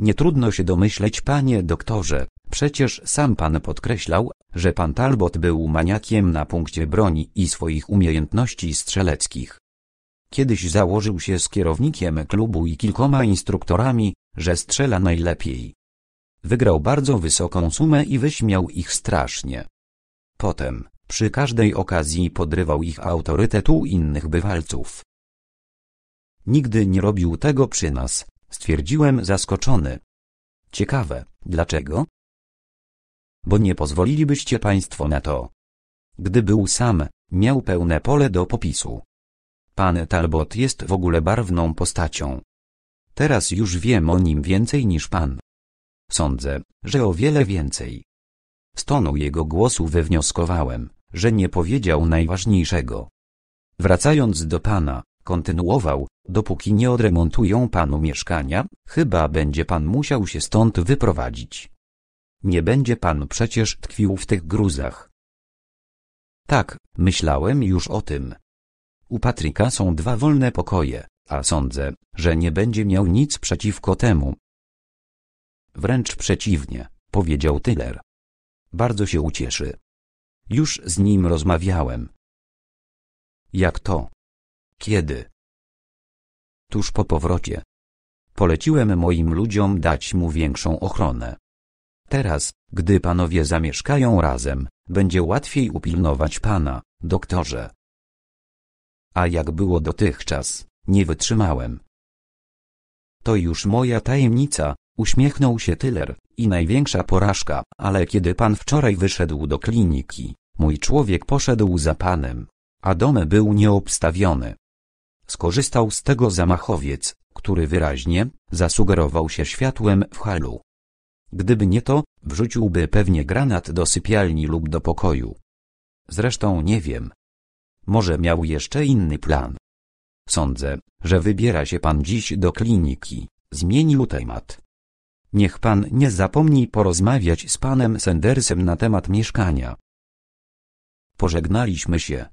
Nie trudno się domyśleć, panie doktorze, przecież sam pan podkreślał, że pan Talbot był maniakiem na punkcie broni i swoich umiejętności strzeleckich. Kiedyś założył się z kierownikiem klubu i kilkoma instruktorami, że strzela najlepiej. Wygrał bardzo wysoką sumę i wyśmiał ich strasznie. Potem, przy każdej okazji podrywał ich autorytetu innych bywalców. Nigdy nie robił tego przy nas, Stwierdziłem zaskoczony. Ciekawe, dlaczego? Bo nie pozwolilibyście państwo na to. Gdy był sam, miał pełne pole do popisu. Pan Talbot jest w ogóle barwną postacią. Teraz już wiem o nim więcej niż pan. Sądzę, że o wiele więcej. Z tonu jego głosu wywnioskowałem, że nie powiedział najważniejszego. Wracając do pana, Kontynuował, dopóki nie odremontują panu mieszkania, chyba będzie pan musiał się stąd wyprowadzić. Nie będzie pan przecież tkwił w tych gruzach. Tak, myślałem już o tym. U Patryka są dwa wolne pokoje, a sądzę, że nie będzie miał nic przeciwko temu. Wręcz przeciwnie, powiedział Tyler. Bardzo się ucieszy. Już z nim rozmawiałem. Jak to? Kiedy? Tuż po powrocie. Poleciłem moim ludziom dać mu większą ochronę. Teraz, gdy panowie zamieszkają razem, będzie łatwiej upilnować pana, doktorze. A jak było dotychczas, nie wytrzymałem. To już moja tajemnica, uśmiechnął się Tyler, i największa porażka, ale kiedy pan wczoraj wyszedł do kliniki, mój człowiek poszedł za panem, a dom był nieobstawiony. Skorzystał z tego zamachowiec, który wyraźnie zasugerował się światłem w halu. Gdyby nie to, wrzuciłby pewnie granat do sypialni lub do pokoju. Zresztą nie wiem. Może miał jeszcze inny plan. Sądzę, że wybiera się pan dziś do kliniki, zmienił temat. Niech pan nie zapomni porozmawiać z panem Sendersem na temat mieszkania. Pożegnaliśmy się.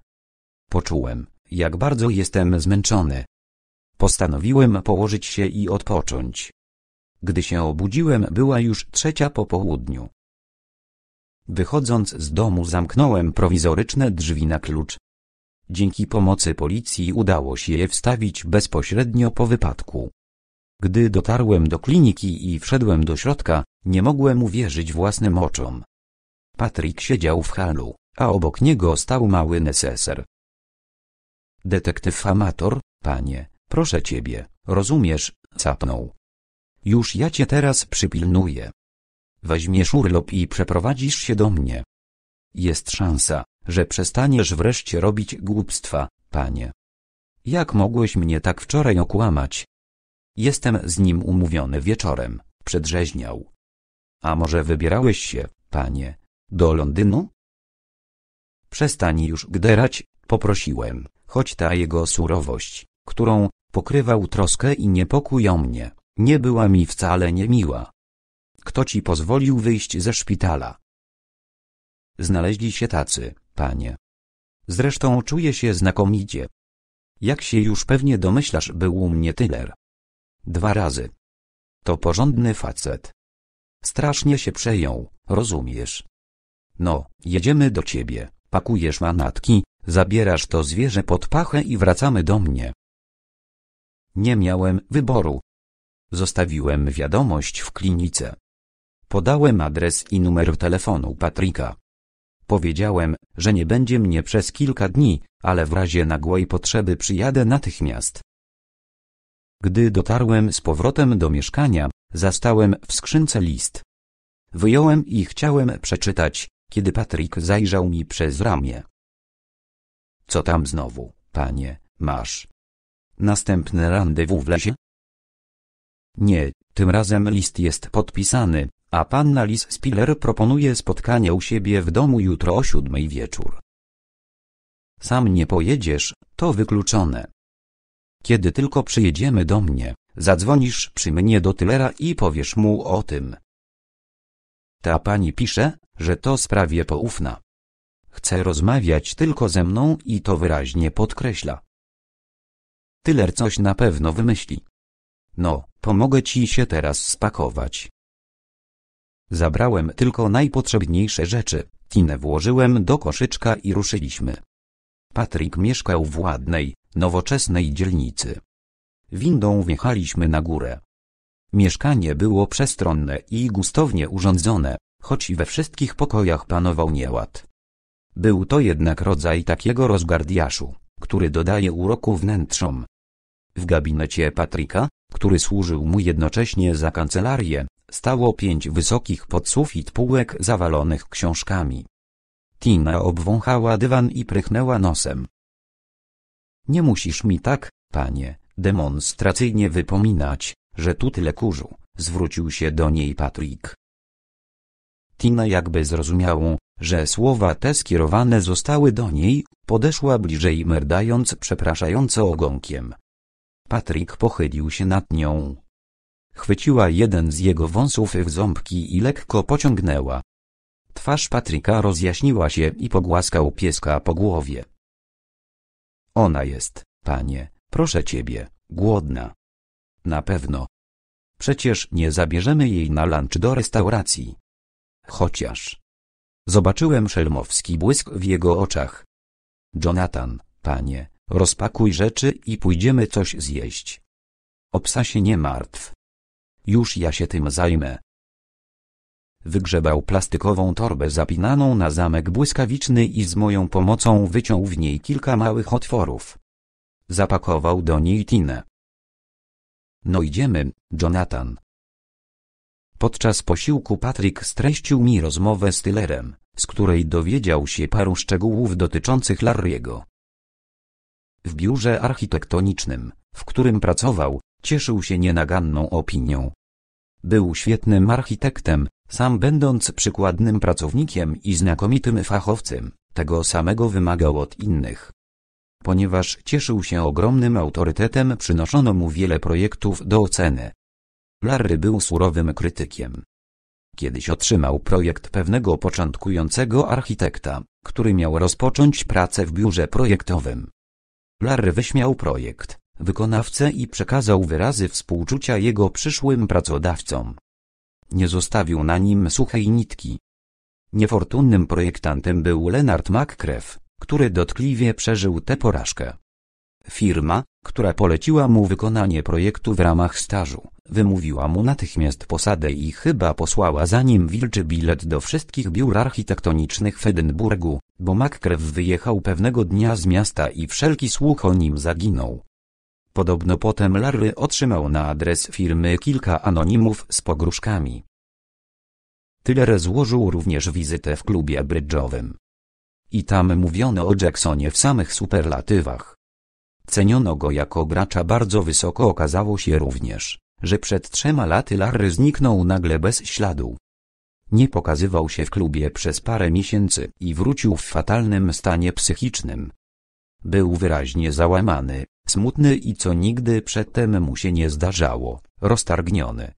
Poczułem, jak bardzo jestem zmęczony. Postanowiłem położyć się i odpocząć. Gdy się obudziłem, była już trzecia po południu. Wychodząc z domu zamknąłem prowizoryczne drzwi na klucz. Dzięki pomocy policji udało się je wstawić bezpośrednio po wypadku. Gdy dotarłem do kliniki i wszedłem do środka, nie mogłem uwierzyć własnym oczom. Patryk siedział w halu, a obok niego stał mały neseser. Detektyw amator, panie, proszę ciebie, rozumiesz, capnął. Już ja cię teraz przypilnuję. Weźmiesz urlop i przeprowadzisz się do mnie. Jest szansa, że przestaniesz wreszcie robić głupstwa, panie. Jak mogłeś mnie tak wczoraj okłamać? Jestem z nim umówiony wieczorem, przedrzeźniał. A może wybierałeś się, panie, do Londynu? Przestań już gderać, poprosiłem, choć ta jego surowość, którą pokrywał troskę i niepokój o mnie, nie była mi wcale niemiła. Kto ci pozwolił wyjść ze szpitala? Znaleźli się tacy, panie. Zresztą czuję się znakomicie. Jak się już pewnie domyślasz, był u mnie tyler. Dwa razy. To porządny facet. Strasznie się przejął, rozumiesz? No, jedziemy do ciebie pakujesz manatki, zabierasz to zwierzę pod pachę i wracamy do mnie. Nie miałem wyboru. Zostawiłem wiadomość w klinice. Podałem adres i numer telefonu Patryka. Powiedziałem, że nie będzie mnie przez kilka dni, ale w razie nagłej potrzeby przyjadę natychmiast. Gdy dotarłem z powrotem do mieszkania, zastałem w skrzynce list. Wyjąłem i chciałem przeczytać, kiedy Patryk zajrzał mi przez ramię. Co tam znowu, panie, masz? Następne randewu w lesie? Nie, tym razem list jest podpisany, a panna Liz Spiller proponuje spotkanie u siebie w domu jutro o siódmej wieczór. Sam nie pojedziesz, to wykluczone. Kiedy tylko przyjedziemy do mnie, zadzwonisz przy mnie do tylera i powiesz mu o tym. Ta pani pisze, że to sprawie poufna. Chce rozmawiać tylko ze mną i to wyraźnie podkreśla. Tyler coś na pewno wymyśli. No, pomogę ci się teraz spakować. Zabrałem tylko najpotrzebniejsze rzeczy, Tinę włożyłem do koszyczka i ruszyliśmy. Patryk mieszkał w ładnej, nowoczesnej dzielnicy. Windą wjechaliśmy na górę. Mieszkanie było przestronne i gustownie urządzone choć we wszystkich pokojach panował nieład. Był to jednak rodzaj takiego rozgardiaszu, który dodaje uroku wnętrzom. W gabinecie Patryka, który służył mu jednocześnie za kancelarię, stało pięć wysokich pod sufit półek zawalonych książkami. Tina obwąchała dywan i prychnęła nosem. Nie musisz mi tak, panie, demonstracyjnie wypominać, że tu tyle kurzu, zwrócił się do niej Patrik. Tina jakby zrozumiałą, że słowa te skierowane zostały do niej, podeszła bliżej merdając przepraszająco ogonkiem. Patryk pochylił się nad nią. Chwyciła jeden z jego wąsów w ząbki i lekko pociągnęła. Twarz Patryka rozjaśniła się i pogłaskał pieska po głowie. Ona jest, panie, proszę ciebie, głodna. Na pewno. Przecież nie zabierzemy jej na lunch do restauracji. Chociaż. Zobaczyłem szelmowski błysk w jego oczach. Jonathan, panie, rozpakuj rzeczy i pójdziemy coś zjeść. O psa się nie martw. Już ja się tym zajmę. Wygrzebał plastikową torbę zapinaną na zamek błyskawiczny i z moją pomocą wyciął w niej kilka małych otworów. Zapakował do niej Tinę. No idziemy, Jonathan. Podczas posiłku Patrick streścił mi rozmowę z Tylerem, z której dowiedział się paru szczegółów dotyczących Larry'ego. W biurze architektonicznym, w którym pracował, cieszył się nienaganną opinią. Był świetnym architektem, sam będąc przykładnym pracownikiem i znakomitym fachowcem, tego samego wymagał od innych. Ponieważ cieszył się ogromnym autorytetem przynoszono mu wiele projektów do oceny, Larry był surowym krytykiem. Kiedyś otrzymał projekt pewnego początkującego architekta, który miał rozpocząć pracę w biurze projektowym. Larry wyśmiał projekt, wykonawcę i przekazał wyrazy współczucia jego przyszłym pracodawcom. Nie zostawił na nim suchej nitki. Niefortunnym projektantem był Leonard McCreff, który dotkliwie przeżył tę porażkę. Firma, która poleciła mu wykonanie projektu w ramach stażu, Wymówiła mu natychmiast posadę i chyba posłała za nim wilczy bilet do wszystkich biur architektonicznych w Edynburgu, bo Makkrew wyjechał pewnego dnia z miasta i wszelki słuch o nim zaginął. Podobno potem Larry otrzymał na adres firmy kilka anonimów z pogróżkami. Tyler złożył również wizytę w klubie brydżowym. I tam mówiono o Jacksonie w samych superlatywach. Ceniono go jako gracza bardzo wysoko okazało się również że przed trzema laty Larry zniknął nagle bez śladu. Nie pokazywał się w klubie przez parę miesięcy i wrócił w fatalnym stanie psychicznym. Był wyraźnie załamany, smutny i co nigdy przedtem mu się nie zdarzało, roztargniony.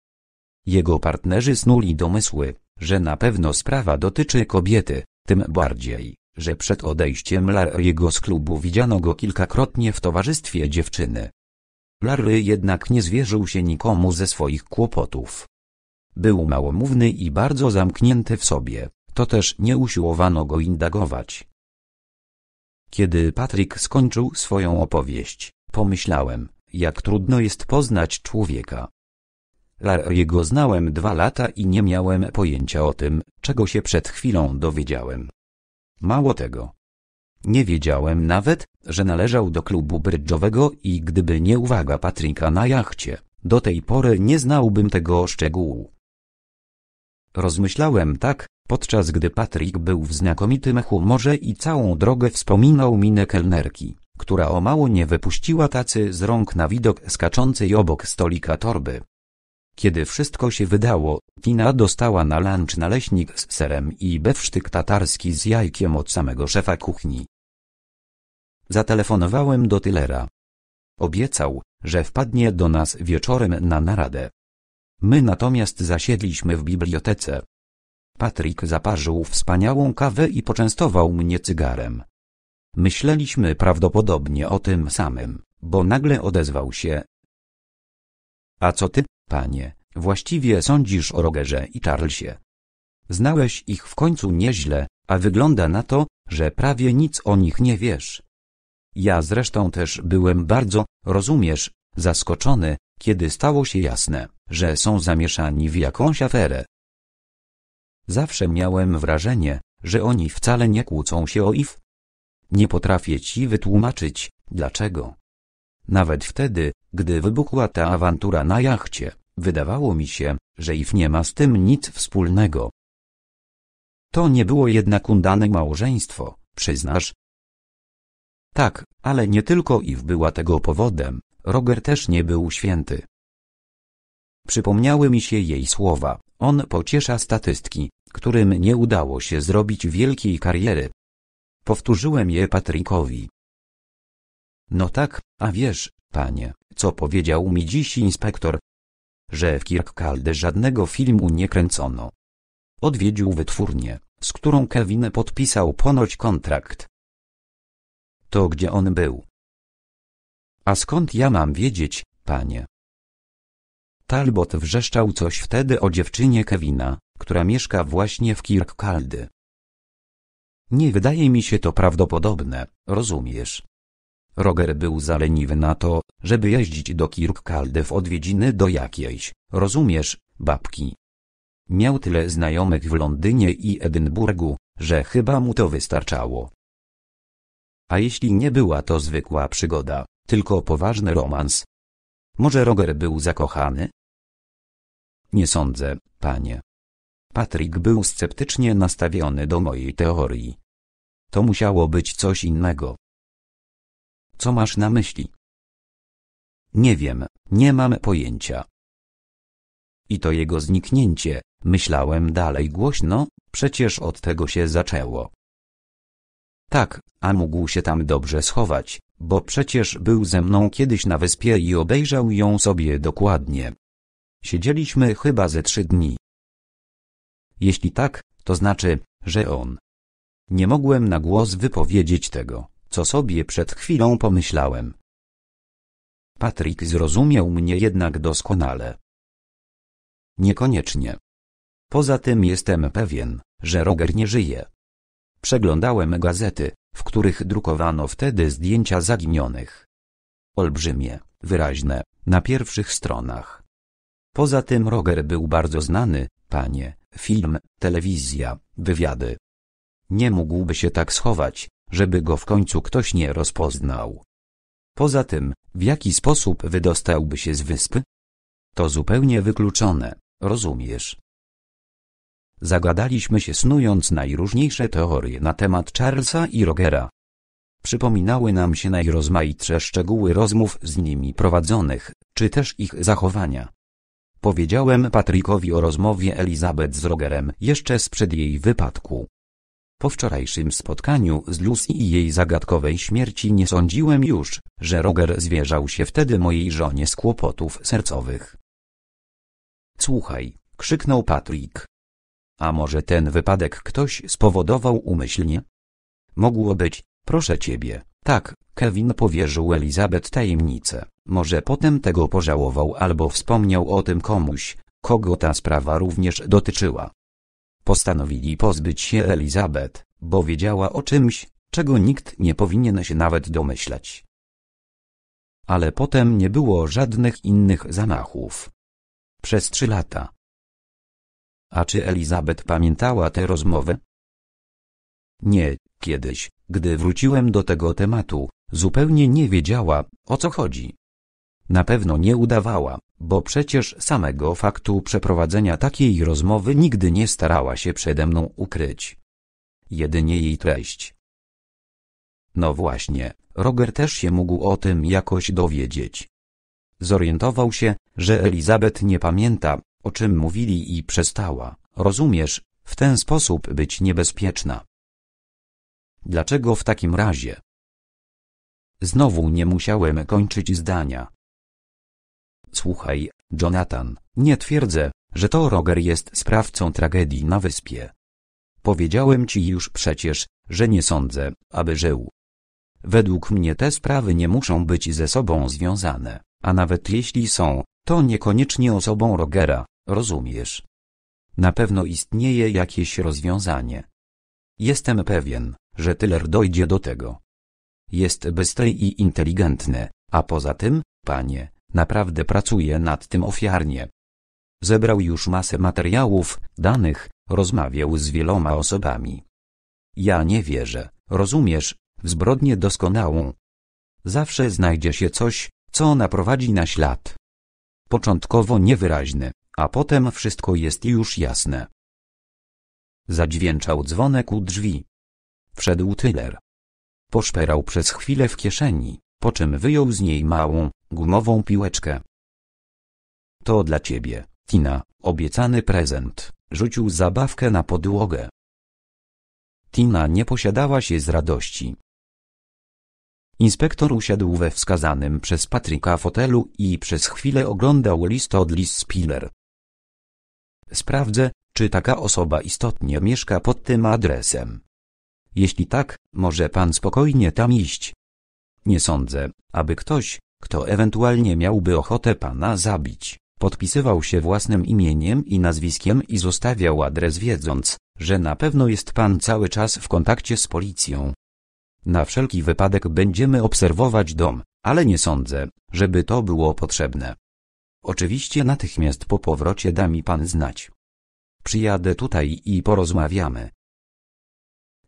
Jego partnerzy snuli domysły, że na pewno sprawa dotyczy kobiety, tym bardziej, że przed odejściem Larry'ego z klubu widziano go kilkakrotnie w towarzystwie dziewczyny. Larry jednak nie zwierzył się nikomu ze swoich kłopotów. Był małomówny i bardzo zamknięty w sobie, to też nie usiłowano go indagować. Kiedy Patrick skończył swoją opowieść, pomyślałem, jak trudno jest poznać człowieka. Larry'ego znałem dwa lata i nie miałem pojęcia o tym, czego się przed chwilą dowiedziałem. Mało tego, nie wiedziałem nawet, że należał do klubu brydżowego i gdyby nie uwaga Patryka na jachcie, do tej pory nie znałbym tego szczegółu. Rozmyślałem tak, podczas gdy Patryk był w znakomitym humorze i całą drogę wspominał minę kelnerki, która o mało nie wypuściła tacy z rąk na widok skaczącej obok stolika torby. Kiedy wszystko się wydało, Tina dostała na lunch naleśnik z serem i bewsztyk tatarski z jajkiem od samego szefa kuchni. Zatelefonowałem do Tylera. Obiecał, że wpadnie do nas wieczorem na naradę. My natomiast zasiedliśmy w bibliotece. Patryk zaparzył wspaniałą kawę i poczęstował mnie cygarem. Myśleliśmy prawdopodobnie o tym samym, bo nagle odezwał się. A co ty? Panie, właściwie sądzisz o Rogerze i Charlesie. Znałeś ich w końcu nieźle, a wygląda na to, że prawie nic o nich nie wiesz. Ja zresztą też byłem bardzo, rozumiesz, zaskoczony, kiedy stało się jasne, że są zamieszani w jakąś aferę. Zawsze miałem wrażenie, że oni wcale nie kłócą się o IF. Nie potrafię ci wytłumaczyć, dlaczego. Nawet wtedy, gdy wybuchła ta awantura na jachcie, Wydawało mi się, że ich nie ma z tym nic wspólnego. To nie było jednak udane małżeństwo, przyznasz? Tak, ale nie tylko Iw była tego powodem, Roger też nie był święty. Przypomniały mi się jej słowa, on pociesza statystki, którym nie udało się zrobić wielkiej kariery. Powtórzyłem je Patrykowi. No tak, a wiesz, panie, co powiedział mi dziś inspektor, że w Kirkcalde żadnego filmu nie kręcono. Odwiedził wytwórnię, z którą Kevin podpisał ponoć kontrakt. To gdzie on był? A skąd ja mam wiedzieć, panie? Talbot wrzeszczał coś wtedy o dziewczynie Kevina, która mieszka właśnie w Kirkcaldy. Nie wydaje mi się to prawdopodobne, rozumiesz? Roger był za leniwy na to, żeby jeździć do Kirkcaldy w odwiedziny do jakiejś, rozumiesz, babki. Miał tyle znajomych w Londynie i Edynburgu, że chyba mu to wystarczało. A jeśli nie była to zwykła przygoda, tylko poważny romans? Może Roger był zakochany? Nie sądzę, panie. Patrick był sceptycznie nastawiony do mojej teorii. To musiało być coś innego. Co masz na myśli? Nie wiem, nie mam pojęcia. I to jego zniknięcie, myślałem dalej głośno, przecież od tego się zaczęło. Tak, a mógł się tam dobrze schować, bo przecież był ze mną kiedyś na wyspie i obejrzał ją sobie dokładnie. Siedzieliśmy chyba ze trzy dni. Jeśli tak, to znaczy, że on. Nie mogłem na głos wypowiedzieć tego co sobie przed chwilą pomyślałem. Patryk zrozumiał mnie jednak doskonale. Niekoniecznie. Poza tym jestem pewien, że Roger nie żyje. Przeglądałem gazety, w których drukowano wtedy zdjęcia zaginionych. Olbrzymie, wyraźne, na pierwszych stronach. Poza tym Roger był bardzo znany, panie, film, telewizja, wywiady. Nie mógłby się tak schować, żeby go w końcu ktoś nie rozpoznał. Poza tym, w jaki sposób wydostałby się z wyspy? To zupełnie wykluczone, rozumiesz? Zagadaliśmy się snując najróżniejsze teorie na temat Charlesa i Rogera. Przypominały nam się najrozmaitsze szczegóły rozmów z nimi prowadzonych, czy też ich zachowania. Powiedziałem Patrykowi o rozmowie Elizabeth z Rogerem jeszcze sprzed jej wypadku. Po wczorajszym spotkaniu z Lucy i jej zagadkowej śmierci nie sądziłem już, że Roger zwierzał się wtedy mojej żonie z kłopotów sercowych. Słuchaj, krzyknął Patrick. A może ten wypadek ktoś spowodował umyślnie? Mogło być, proszę ciebie, tak, Kevin powierzył Elizabeth tajemnicę. Może potem tego pożałował albo wspomniał o tym komuś, kogo ta sprawa również dotyczyła. Postanowili pozbyć się Elizabeth, bo wiedziała o czymś, czego nikt nie powinien się nawet domyślać. Ale potem nie było żadnych innych zamachów. Przez trzy lata. A czy Elizabeth pamiętała tę rozmowę? Nie, kiedyś, gdy wróciłem do tego tematu, zupełnie nie wiedziała, o co chodzi na pewno nie udawała, bo przecież samego faktu przeprowadzenia takiej rozmowy nigdy nie starała się przede mną ukryć. Jedynie jej treść. No właśnie, Roger też się mógł o tym jakoś dowiedzieć. Zorientował się, że Elizabeth nie pamięta, o czym mówili i przestała, rozumiesz, w ten sposób być niebezpieczna. Dlaczego w takim razie? Znowu nie musiałem kończyć zdania. Słuchaj, Jonathan, nie twierdzę, że to Roger jest sprawcą tragedii na wyspie. Powiedziałem ci już przecież, że nie sądzę, aby żył. Według mnie te sprawy nie muszą być ze sobą związane, a nawet jeśli są, to niekoniecznie osobą Rogera, rozumiesz? Na pewno istnieje jakieś rozwiązanie. Jestem pewien, że Tyler dojdzie do tego. Jest bystry i inteligentny, a poza tym, panie, Naprawdę pracuje nad tym ofiarnie. Zebrał już masę materiałów, danych, rozmawiał z wieloma osobami. Ja nie wierzę, rozumiesz, w zbrodnię doskonałą. Zawsze znajdzie się coś, co naprowadzi na ślad. Początkowo niewyraźny, a potem wszystko jest już jasne. Zadźwięczał dzwonek u drzwi. Wszedł Tyler. Poszperał przez chwilę w kieszeni, po czym wyjął z niej małą, gumową piłeczkę. To dla ciebie, Tina, obiecany prezent, rzucił zabawkę na podłogę. Tina nie posiadała się z radości. Inspektor usiadł we wskazanym przez Patryka fotelu i przez chwilę oglądał list od Liz Spiller. Sprawdzę, czy taka osoba istotnie mieszka pod tym adresem. Jeśli tak, może pan spokojnie tam iść. Nie sądzę, aby ktoś, kto ewentualnie miałby ochotę pana zabić, podpisywał się własnym imieniem i nazwiskiem i zostawiał adres wiedząc, że na pewno jest pan cały czas w kontakcie z policją. Na wszelki wypadek będziemy obserwować dom, ale nie sądzę, żeby to było potrzebne. Oczywiście natychmiast po powrocie da mi pan znać. Przyjadę tutaj i porozmawiamy.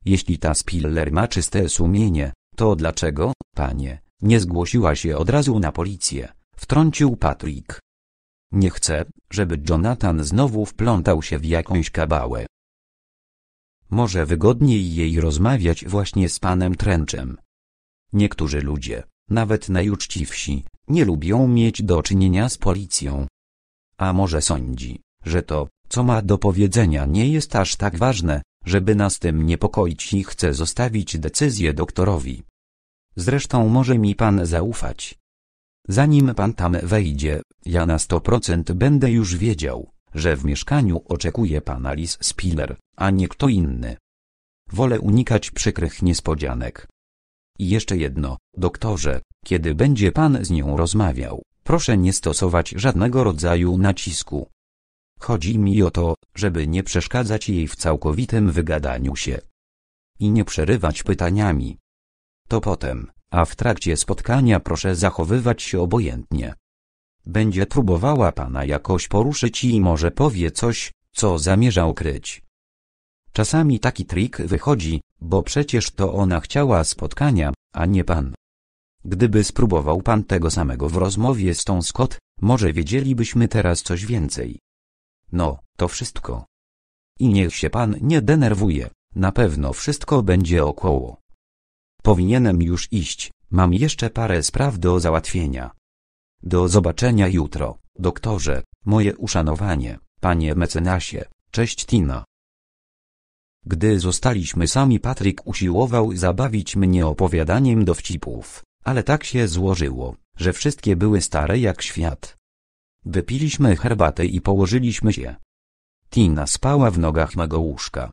Jeśli ta Spiller ma czyste sumienie, to dlaczego, panie, nie zgłosiła się od razu na policję, wtrącił Patrick. Nie chcę, żeby Jonathan znowu wplątał się w jakąś kabałę. Może wygodniej jej rozmawiać właśnie z panem Trenczem. Niektórzy ludzie, nawet najuczciwsi, nie lubią mieć do czynienia z policją. A może sądzi, że to, co ma do powiedzenia nie jest aż tak ważne, żeby nas tym niepokoić i chce zostawić decyzję doktorowi. Zresztą może mi pan zaufać. Zanim pan tam wejdzie, ja na 100% będę już wiedział, że w mieszkaniu oczekuje pana Liz Spiller, a nie kto inny. Wolę unikać przykrych niespodzianek. I jeszcze jedno, doktorze, kiedy będzie pan z nią rozmawiał, proszę nie stosować żadnego rodzaju nacisku. Chodzi mi o to, żeby nie przeszkadzać jej w całkowitym wygadaniu się. I nie przerywać pytaniami to potem, a w trakcie spotkania proszę zachowywać się obojętnie. Będzie próbowała pana jakoś poruszyć i może powie coś, co zamierza ukryć. Czasami taki trik wychodzi, bo przecież to ona chciała spotkania, a nie pan. Gdyby spróbował pan tego samego w rozmowie z tą Scott, może wiedzielibyśmy teraz coś więcej. No, to wszystko. I niech się pan nie denerwuje, na pewno wszystko będzie około. Powinienem już iść, mam jeszcze parę spraw do załatwienia. Do zobaczenia jutro, doktorze, moje uszanowanie, panie mecenasie, cześć Tina. Gdy zostaliśmy sami Patryk usiłował zabawić mnie opowiadaniem dowcipów, ale tak się złożyło, że wszystkie były stare jak świat. Wypiliśmy herbatę i położyliśmy się. Tina spała w nogach mego łóżka.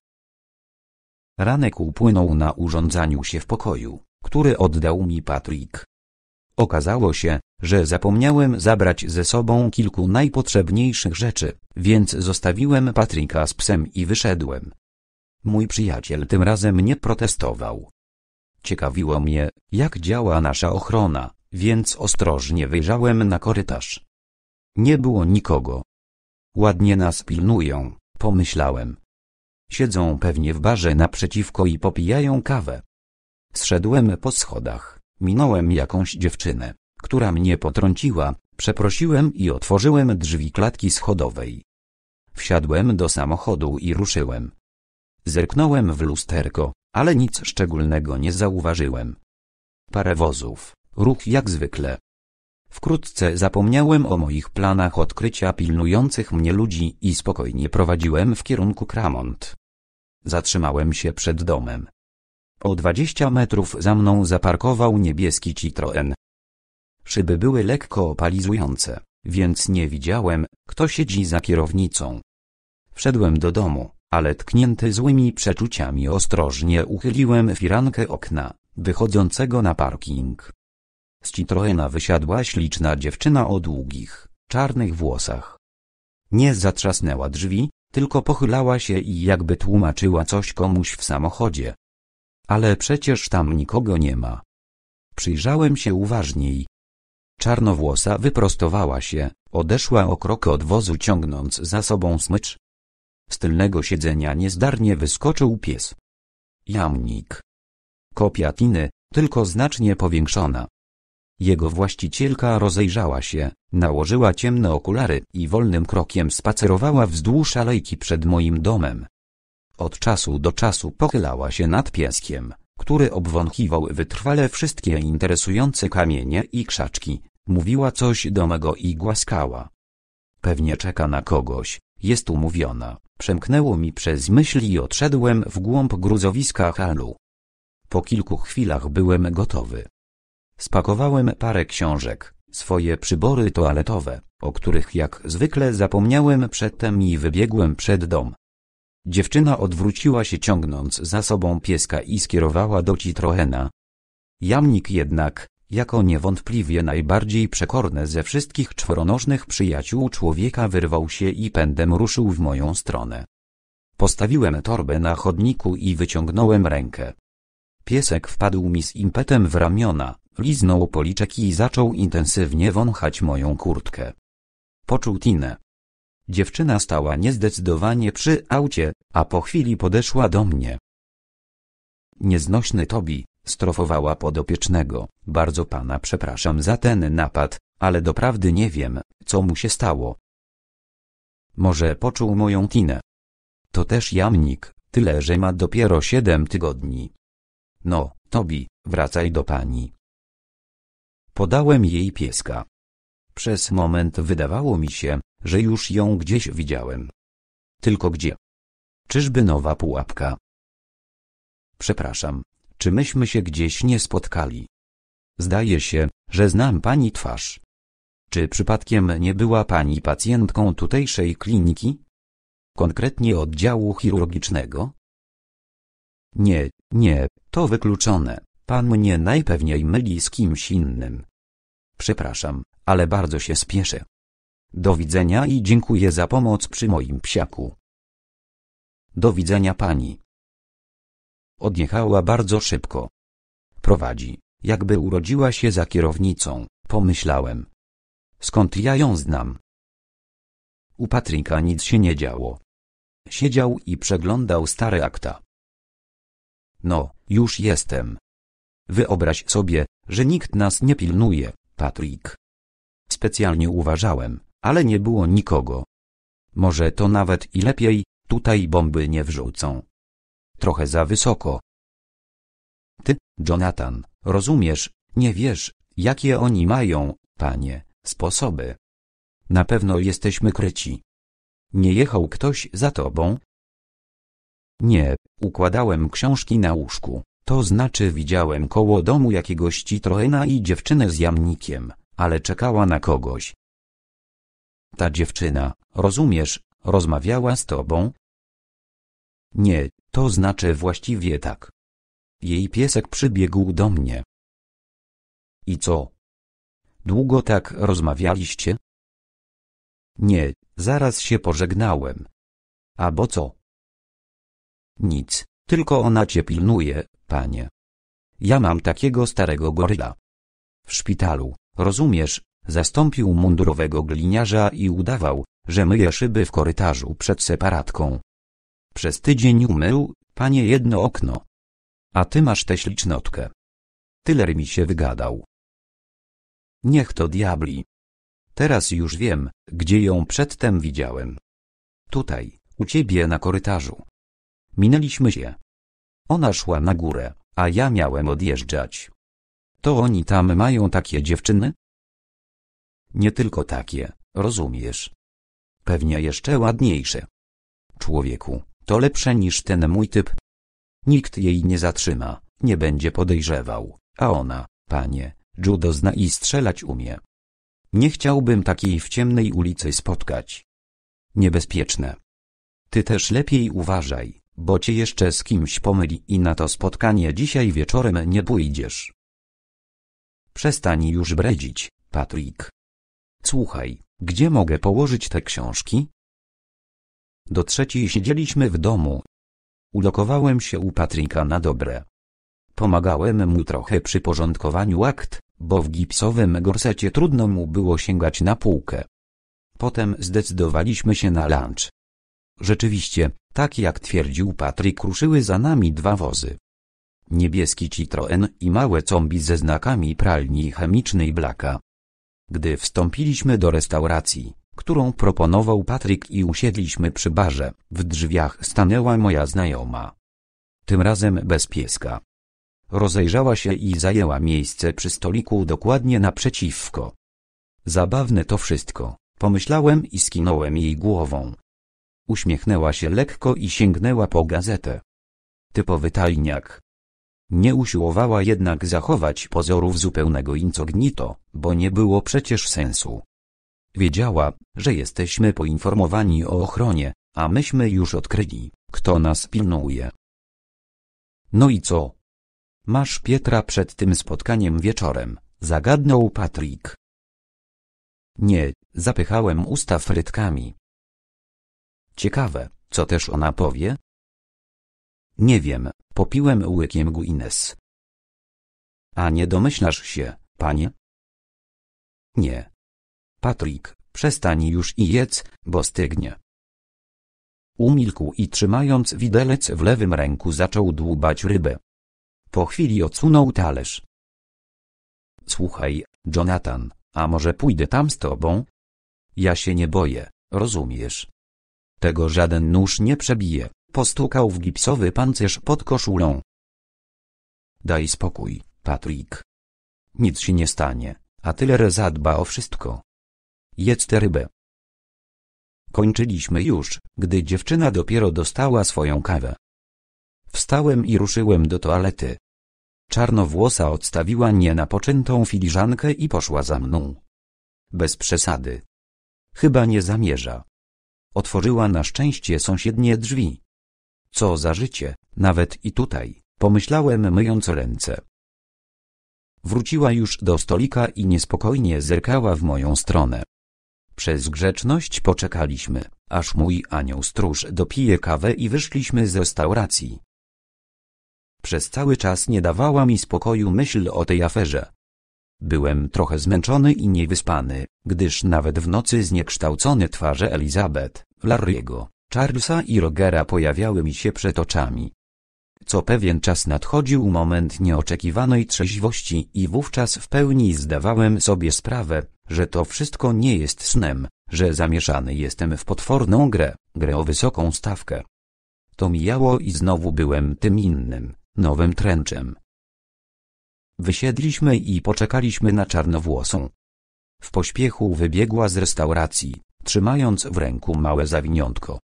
Ranek upłynął na urządzaniu się w pokoju, który oddał mi Patrick. Okazało się, że zapomniałem zabrać ze sobą kilku najpotrzebniejszych rzeczy, więc zostawiłem Patryka z psem i wyszedłem. Mój przyjaciel tym razem nie protestował. Ciekawiło mnie, jak działa nasza ochrona, więc ostrożnie wyjrzałem na korytarz. Nie było nikogo. Ładnie nas pilnują, pomyślałem, Siedzą pewnie w barze naprzeciwko i popijają kawę. Zszedłem po schodach, minąłem jakąś dziewczynę, która mnie potrąciła, przeprosiłem i otworzyłem drzwi klatki schodowej. Wsiadłem do samochodu i ruszyłem. Zerknąłem w lusterko, ale nic szczególnego nie zauważyłem. Parę wozów, ruch jak zwykle, Wkrótce zapomniałem o moich planach odkrycia pilnujących mnie ludzi i spokojnie prowadziłem w kierunku Kramont. Zatrzymałem się przed domem. O dwadzieścia metrów za mną zaparkował niebieski Citroen. Szyby były lekko opalizujące, więc nie widziałem, kto siedzi za kierownicą. Wszedłem do domu, ale tknięty złymi przeczuciami ostrożnie uchyliłem firankę okna, wychodzącego na parking. Z Citroena wysiadła śliczna dziewczyna o długich, czarnych włosach. Nie zatrzasnęła drzwi, tylko pochylała się i jakby tłumaczyła coś komuś w samochodzie. Ale przecież tam nikogo nie ma. Przyjrzałem się uważniej. Czarnowłosa wyprostowała się, odeszła o krok od wozu ciągnąc za sobą smycz. Z tylnego siedzenia niezdarnie wyskoczył pies. Jamnik. Kopia Tiny, tylko znacznie powiększona. Jego właścicielka rozejrzała się, nałożyła ciemne okulary i wolnym krokiem spacerowała wzdłuż alejki przed moim domem. Od czasu do czasu pochylała się nad pieskiem, który obwąchiwał wytrwale wszystkie interesujące kamienie i krzaczki, mówiła coś do mego i głaskała. Pewnie czeka na kogoś, jest umówiona, przemknęło mi przez myśl i odszedłem w głąb gruzowiska halu. Po kilku chwilach byłem gotowy. Spakowałem parę książek, swoje przybory toaletowe, o których jak zwykle zapomniałem przedtem i wybiegłem przed dom. Dziewczyna odwróciła się ciągnąc za sobą pieska i skierowała do Citroena. Jamnik jednak, jako niewątpliwie najbardziej przekorne ze wszystkich czworonożnych przyjaciół człowieka wyrwał się i pędem ruszył w moją stronę. Postawiłem torbę na chodniku i wyciągnąłem rękę. Piesek wpadł mi z impetem w ramiona, Liznął policzek i zaczął intensywnie wąchać moją kurtkę. Poczuł Tinę. Dziewczyna stała niezdecydowanie przy aucie, a po chwili podeszła do mnie. Nieznośny Tobi, strofowała podopiecznego, bardzo pana przepraszam za ten napad, ale doprawdy nie wiem, co mu się stało. Może poczuł moją tinę. To też jamnik, tyle że ma dopiero siedem tygodni. No, Tobi, wracaj do pani. Podałem jej pieska. Przez moment wydawało mi się, że już ją gdzieś widziałem. Tylko gdzie? Czyżby nowa pułapka? Przepraszam, czy myśmy się gdzieś nie spotkali? Zdaje się, że znam pani twarz. Czy przypadkiem nie była pani pacjentką tutejszej kliniki? Konkretnie oddziału chirurgicznego? Nie, nie, to wykluczone. Pan mnie najpewniej myli z kimś innym. Przepraszam, ale bardzo się spieszę. Do widzenia i dziękuję za pomoc przy moim psiaku. Do widzenia pani. Odjechała bardzo szybko. Prowadzi, jakby urodziła się za kierownicą, pomyślałem. Skąd ja ją znam? U Patryka nic się nie działo. Siedział i przeglądał stare akta. No, już jestem. Wyobraź sobie, że nikt nas nie pilnuje. Patrick. Specjalnie uważałem, ale nie było nikogo. Może to nawet i lepiej, tutaj bomby nie wrzucą. Trochę za wysoko. Ty, Jonathan, rozumiesz, nie wiesz, jakie oni mają, panie, sposoby. Na pewno jesteśmy kryci. Nie jechał ktoś za tobą? Nie, układałem książki na łóżku. To znaczy widziałem koło domu jakiegoś Citroena i dziewczynę z jamnikiem, ale czekała na kogoś. Ta dziewczyna, rozumiesz, rozmawiała z tobą? Nie, to znaczy właściwie tak. Jej piesek przybiegł do mnie. I co? Długo tak rozmawialiście? Nie, zaraz się pożegnałem. A bo co? Nic, tylko ona cię pilnuje, Panie. Ja mam takiego starego goryla. W szpitalu, rozumiesz, zastąpił mundurowego gliniarza i udawał, że myje szyby w korytarzu przed separatką. Przez tydzień umył, panie jedno okno. A ty masz tę ślicznotkę. Tyler mi się wygadał. Niech to diabli. Teraz już wiem, gdzie ją przedtem widziałem. Tutaj, u ciebie na korytarzu. Minęliśmy się. Ona szła na górę, a ja miałem odjeżdżać. To oni tam mają takie dziewczyny? Nie tylko takie, rozumiesz. Pewnie jeszcze ładniejsze. Człowieku, to lepsze niż ten mój typ. Nikt jej nie zatrzyma, nie będzie podejrzewał, a ona, panie, judo zna i strzelać umie. Nie chciałbym takiej w ciemnej ulicy spotkać. Niebezpieczne. Ty też lepiej uważaj bo cię jeszcze z kimś pomyli i na to spotkanie dzisiaj wieczorem nie pójdziesz. Przestań już bredzić, Patrick. Słuchaj, gdzie mogę położyć te książki? Do trzeciej siedzieliśmy w domu. Ulokowałem się u Patryka na dobre. Pomagałem mu trochę przy porządkowaniu akt, bo w gipsowym gorsecie trudno mu było sięgać na półkę. Potem zdecydowaliśmy się na lunch. Rzeczywiście, tak jak twierdził Patryk ruszyły za nami dwa wozy. Niebieski Citroen i małe zombie ze znakami pralni chemicznej Blaka. Gdy wstąpiliśmy do restauracji, którą proponował Patryk i usiedliśmy przy barze, w drzwiach stanęła moja znajoma. Tym razem bez pieska. Rozejrzała się i zajęła miejsce przy stoliku dokładnie naprzeciwko. Zabawne to wszystko, pomyślałem i skinąłem jej głową, Uśmiechnęła się lekko i sięgnęła po gazetę. Typowy tajniak. Nie usiłowała jednak zachować pozorów zupełnego incognito, bo nie było przecież sensu. Wiedziała, że jesteśmy poinformowani o ochronie, a myśmy już odkryli, kto nas pilnuje. No i co? Masz Pietra przed tym spotkaniem wieczorem, zagadnął Patrick. Nie, zapychałem usta frytkami. Ciekawe, co też ona powie? Nie wiem, popiłem łykiem Guinness. A nie domyślasz się, panie? Nie. Patrick przestań już i jedz, bo stygnie. Umilkł i trzymając widelec w lewym ręku zaczął dłubać rybę. Po chwili odsunął talerz. Słuchaj, Jonathan, a może pójdę tam z tobą? Ja się nie boję, rozumiesz? Tego żaden nóż nie przebije, postukał w gipsowy pancerz pod koszulą. Daj spokój, Patrick. Nic się nie stanie, a tyle zadba o wszystko. Jedz tę rybę. Kończyliśmy już, gdy dziewczyna dopiero dostała swoją kawę. Wstałem i ruszyłem do toalety. Czarnowłosa odstawiła nie nienapoczętą filiżankę i poszła za mną. Bez przesady. Chyba nie zamierza. Otworzyła na szczęście sąsiednie drzwi. Co za życie, nawet i tutaj, pomyślałem myjąc ręce. Wróciła już do stolika i niespokojnie zerkała w moją stronę. Przez grzeczność poczekaliśmy, aż mój anioł stróż dopije kawę i wyszliśmy z restauracji. Przez cały czas nie dawała mi spokoju myśl o tej aferze. Byłem trochę zmęczony i niewyspany, gdyż nawet w nocy zniekształcone twarze Elizabeth, Larry'ego, Charlesa i Rogera pojawiały mi się przed oczami. Co pewien czas nadchodził moment nieoczekiwanej trzeźwości i wówczas w pełni zdawałem sobie sprawę, że to wszystko nie jest snem, że zamieszany jestem w potworną grę, grę o wysoką stawkę. To mijało i znowu byłem tym innym, nowym tręczem, Wysiedliśmy i poczekaliśmy na czarnowłosą. W pośpiechu wybiegła z restauracji, trzymając w ręku małe zawiniątko.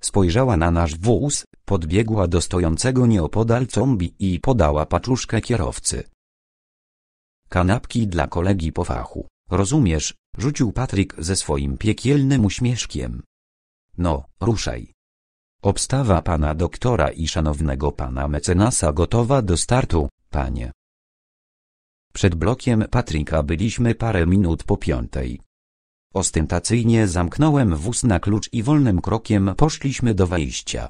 Spojrzała na nasz wóz, podbiegła do stojącego nieopodal zombie i podała paczuszkę kierowcy. Kanapki dla kolegi po fachu, rozumiesz, rzucił Patryk ze swoim piekielnym uśmieszkiem. No, ruszaj. Obstawa pana doktora i szanownego pana mecenasa gotowa do startu, panie. Przed blokiem Patryka byliśmy parę minut po piątej. Ostentacyjnie zamknąłem wóz na klucz i wolnym krokiem poszliśmy do wejścia.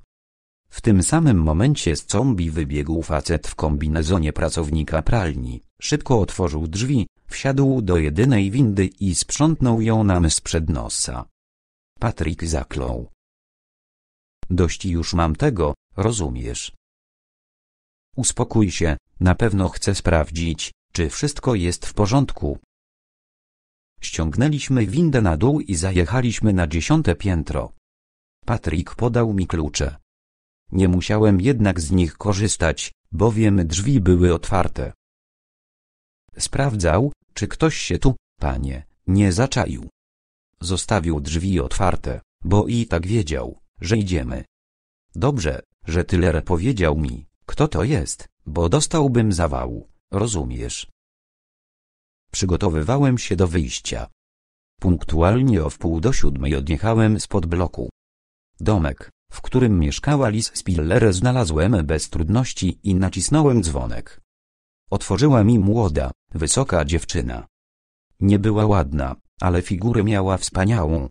W tym samym momencie z combi wybiegł facet w kombinezonie pracownika pralni, szybko otworzył drzwi, wsiadł do jedynej windy i sprzątnął ją nam sprzed nosa. Patryk zaklął. Dość już mam tego, rozumiesz. Uspokój się, na pewno chcę sprawdzić, czy wszystko jest w porządku. Ściągnęliśmy windę na dół i zajechaliśmy na dziesiąte piętro. Patryk podał mi klucze. Nie musiałem jednak z nich korzystać, bowiem drzwi były otwarte. Sprawdzał, czy ktoś się tu, panie, nie zaczaił. Zostawił drzwi otwarte, bo i tak wiedział, że idziemy. Dobrze, że Tyler powiedział mi, kto to jest, bo dostałbym zawału. Rozumiesz. Przygotowywałem się do wyjścia. Punktualnie o wpół do siódmej odjechałem spod bloku. Domek, w którym mieszkała Liz Spiller znalazłem bez trudności i nacisnąłem dzwonek. Otworzyła mi młoda, wysoka dziewczyna. Nie była ładna, ale figurę miała wspaniałą.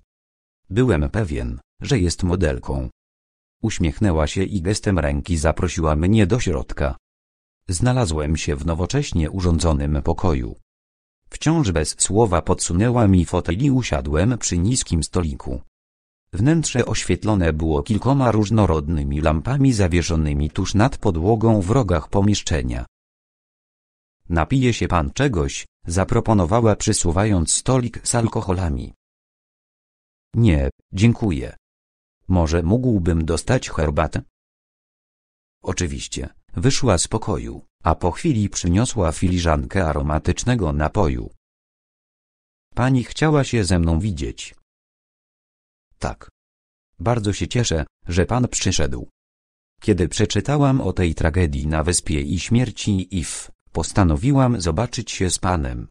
Byłem pewien, że jest modelką. Uśmiechnęła się i gestem ręki zaprosiła mnie do środka. Znalazłem się w nowocześnie urządzonym pokoju. Wciąż bez słowa podsunęła mi fotel i usiadłem przy niskim stoliku. Wnętrze oświetlone było kilkoma różnorodnymi lampami zawieszonymi tuż nad podłogą w rogach pomieszczenia. Napije się pan czegoś, zaproponowała przysuwając stolik z alkoholami. Nie, dziękuję. Może mógłbym dostać herbatę? Oczywiście wyszła z pokoju, a po chwili przyniosła filiżankę aromatycznego napoju. Pani chciała się ze mną widzieć. Tak. Bardzo się cieszę, że pan przyszedł. Kiedy przeczytałam o tej tragedii na wyspie i śmierci If, postanowiłam zobaczyć się z panem.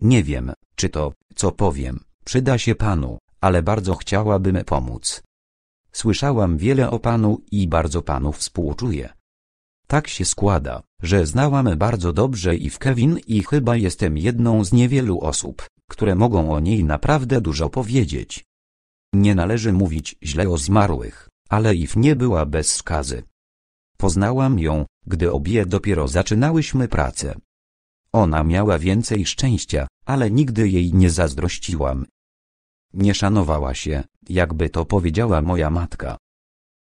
Nie wiem, czy to, co powiem, przyda się panu, ale bardzo chciałabym pomóc. Słyszałam wiele o panu i bardzo panu współczuję. Tak się składa, że znałam bardzo dobrze i w Kevin i chyba jestem jedną z niewielu osób, które mogą o niej naprawdę dużo powiedzieć. Nie należy mówić źle o zmarłych, ale If nie była bez skazy. Poznałam ją, gdy obie dopiero zaczynałyśmy pracę. Ona miała więcej szczęścia, ale nigdy jej nie zazdrościłam. Nie szanowała się, jakby to powiedziała moja matka.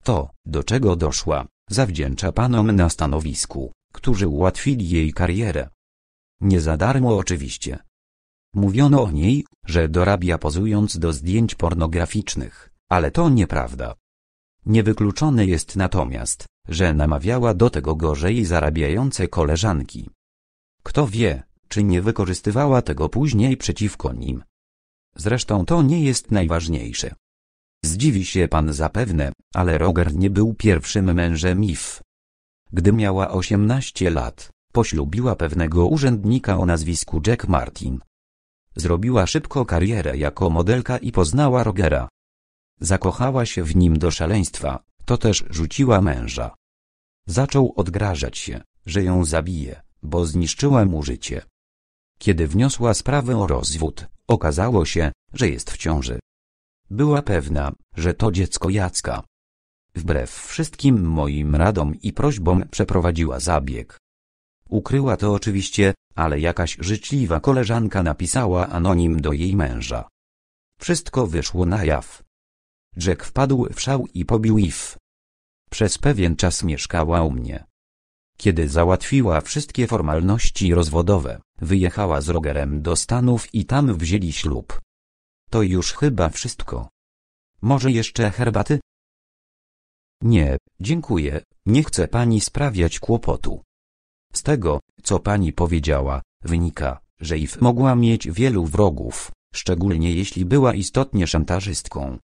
To, do czego doszła, zawdzięcza panom na stanowisku, którzy ułatwili jej karierę. Nie za darmo oczywiście. Mówiono o niej, że dorabia pozując do zdjęć pornograficznych, ale to nieprawda. Niewykluczone jest natomiast, że namawiała do tego gorzej zarabiające koleżanki. Kto wie, czy nie wykorzystywała tego później przeciwko nim. Zresztą to nie jest najważniejsze. Zdziwi się pan zapewne, ale Roger nie był pierwszym mężem Mif. Gdy miała 18 lat, poślubiła pewnego urzędnika o nazwisku Jack Martin. Zrobiła szybko karierę jako modelka i poznała Rogera. Zakochała się w nim do szaleństwa, to też rzuciła męża. Zaczął odgrażać się, że ją zabije, bo zniszczyła mu życie. Kiedy wniosła sprawę o rozwód, okazało się, że jest w ciąży. Była pewna, że to dziecko Jacka. Wbrew wszystkim moim radom i prośbom przeprowadziła zabieg. Ukryła to oczywiście, ale jakaś życzliwa koleżanka napisała anonim do jej męża. Wszystko wyszło na jaw. Jack wpadł w szał i pobił If. Przez pewien czas mieszkała u mnie. Kiedy załatwiła wszystkie formalności rozwodowe, wyjechała z Rogerem do Stanów i tam wzięli ślub. To już chyba wszystko. Może jeszcze herbaty? Nie, dziękuję, nie chcę pani sprawiać kłopotu. Z tego, co pani powiedziała, wynika, że If mogła mieć wielu wrogów, szczególnie jeśli była istotnie szantażystką.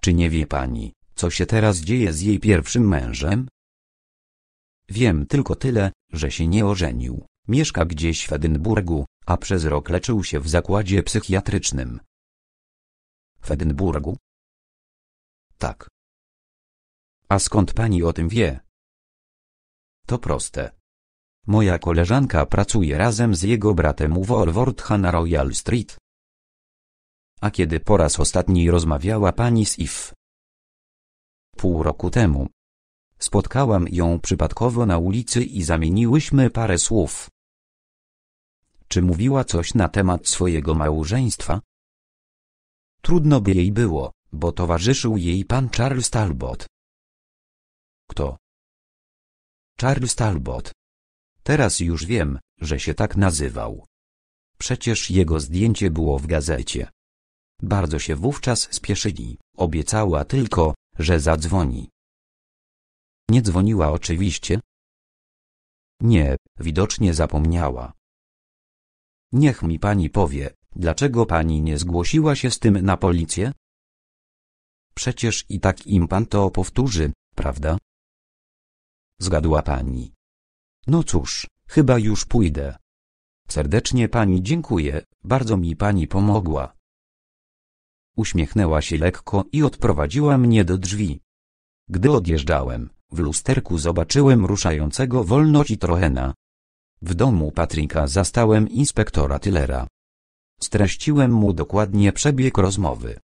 Czy nie wie pani, co się teraz dzieje z jej pierwszym mężem? Wiem tylko tyle, że się nie ożenił, mieszka gdzieś w Edynburgu, a przez rok leczył się w zakładzie psychiatrycznym. W Edynburgu? Tak. A skąd pani o tym wie? To proste. Moja koleżanka pracuje razem z jego bratem w Wolwortha na Royal Street. A kiedy po raz ostatni rozmawiała pani z If? Pół roku temu. Spotkałam ją przypadkowo na ulicy i zamieniłyśmy parę słów. Czy mówiła coś na temat swojego małżeństwa? Trudno by jej było, bo towarzyszył jej pan Charles Talbot. Kto? Charles Talbot. Teraz już wiem, że się tak nazywał. Przecież jego zdjęcie było w gazecie. Bardzo się wówczas spieszyli, obiecała tylko, że zadzwoni. Nie dzwoniła oczywiście? Nie, widocznie zapomniała. Niech mi pani powie, Dlaczego pani nie zgłosiła się z tym na policję? Przecież i tak im pan to powtórzy, prawda? Zgadła pani. No cóż, chyba już pójdę. Serdecznie pani dziękuję, bardzo mi pani pomogła. Uśmiechnęła się lekko i odprowadziła mnie do drzwi. Gdy odjeżdżałem, w lusterku zobaczyłem ruszającego wolno Citroena. W domu Patryka zastałem inspektora Tylera. Streściłem mu dokładnie przebieg rozmowy.